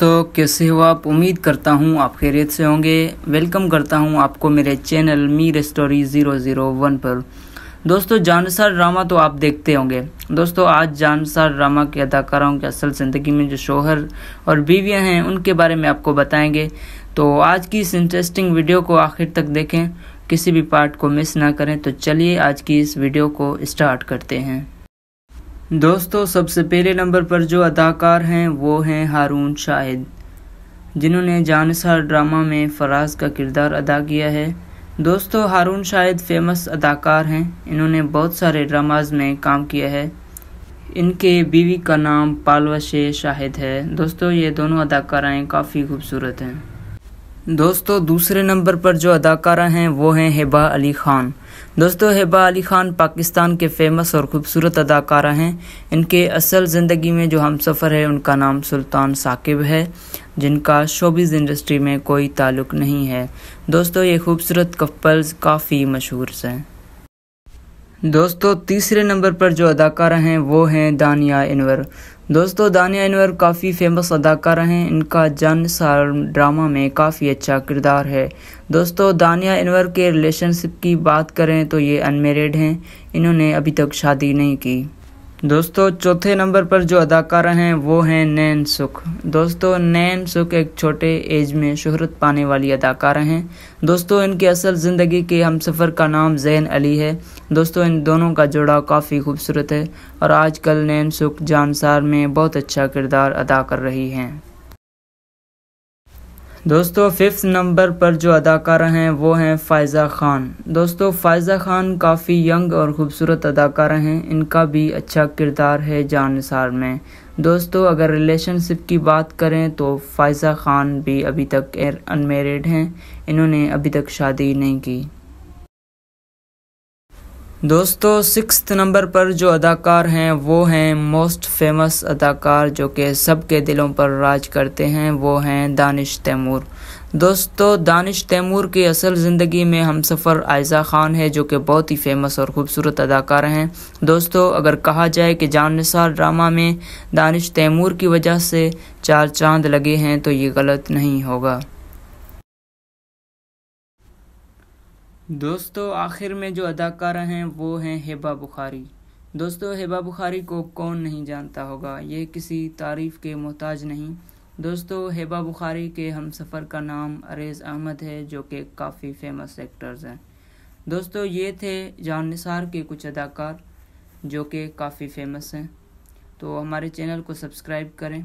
तो कैसे हो आप उम्मीद करता हूँ आप खैरियत से होंगे वेलकम करता हूँ आपको मेरे channel Mir story zero zero one पर दोस्तों जानसार ड्रामा तो आप देखते होंगे दोस्तों आज जानसार ड्रामा के अदाकाराओं के असल ज़िंदगी में जो शोहर और बीवियाँ हैं उनके बारे में आपको बताएंगे तो आज की इस इंटरेस्टिंग वीडियो को आखिर तक देखें किसी भी पार्ट को मिस ना करें तो चलिए आज की इस वीडियो को स्टार्ट करते हैं दोस्तों सबसे पहले नंबर पर जो अदाकार हैं वो हैं हारून शाहिद जिन्होंने जानसार ड्रामा में फराज का किरदार अदा किया है दोस्तों हारून शाहिद फेमस अदाकार हैं इन्होंने बहुत सारे ड्रामाज में काम किया है इनके बीवी का नाम शे शाहिद है दोस्तों ये दोनों अदाकाराएँ काफ़ी खूबसूरत हैं दोस्तों दूसरे नंबर पर जो अदाकारा हैं वो हैं हिबा अली ख़ान दोस्तों हिबा अली ख़ान पाकिस्तान के फेमस और ख़ूबसूरत अदाकारा हैं इनके असल ज़िंदगी में जो हम सफ़र है उनका नाम सुल्तान साकिब है जिनका शोबीज़ इंडस्ट्री में कोई ताल्लुक नहीं है दोस्तों ये खूबसूरत कपल्स काफ़ी मशहूर हैं दोस्तों तीसरे नंबर पर जो अदाकारा हैं वो हैं दानिया इनवर दोस्तों दानिया अनवर काफ़ी फेमस अदाकार हैं इनका जन सार ड्रामा में काफ़ी अच्छा किरदार है दोस्तों दानिया अनवर के रिलेशनशिप की बात करें तो ये अनमेरिड हैं इन्होंने अभी तक शादी नहीं की दोस्तों चौथे नंबर पर जो अदाकारा हैं वो हैं नैन सुख दोस्तों नैन सुख एक छोटे एज में शहरत पाने वाली अदाकारा हैं दोस्तों इनकी असल ज़िंदगी के हम सफ़र का नाम जैन अली है दोस्तों इन दोनों का जोड़ा काफ़ी खूबसूरत है और आजकल नैन सुख जानसार में बहुत अच्छा किरदार अदा कर रही हैं दोस्तों फिफ्थ नंबर पर जो अदाकारा हैं वो हैं फ़ायज़ा ख़ान दोस्तों फ़ायज़ा ख़ान काफ़ी यंग और ख़ूबसूरत अदाकारा हैं इनका भी अच्छा किरदार है जानसार में दोस्तों अगर रिलेशनशिप की बात करें तो फ़ायज़ा ख़ान भी अभी तक अनमेरिड हैं इन्होंने अभी तक शादी नहीं की दोस्तों सिक्स नंबर पर जो अदाकार हैं वो हैं मोस्ट फेमस अदाकार जो कि सबके दिलों पर राज करते हैं वो हैं दानिश तैमूर दोस्तों दानिश तैमूर की असल ज़िंदगी में हम सफ़र आयज़ा ख़ान है जो कि बहुत ही फ़ेमस और ख़ूबसूरत अदाकार हैं दोस्तों अगर कहा जाए कि जान निसार ड्रामा में दानिश तैमूर की वजह से चार चांद लगे हैं तो ये गलत नहीं होगा दोस्तों आखिर में जो अदाकारा हैं वो हैं हेबा बुखारी दोस्तों हेबा बुखारी को कौन नहीं जानता होगा ये किसी तारीफ़ के मोहताज नहीं दोस्तों हेबा बुखारी के हम सफ़र का नाम अरेज़ अहमद है जो कि काफ़ी फेमस एक्टर्स हैं दोस्तों ये थे जान निसार के कुछ अदाकार जो कि काफ़ी फेमस हैं तो हमारे चैनल को सब्सक्राइब करें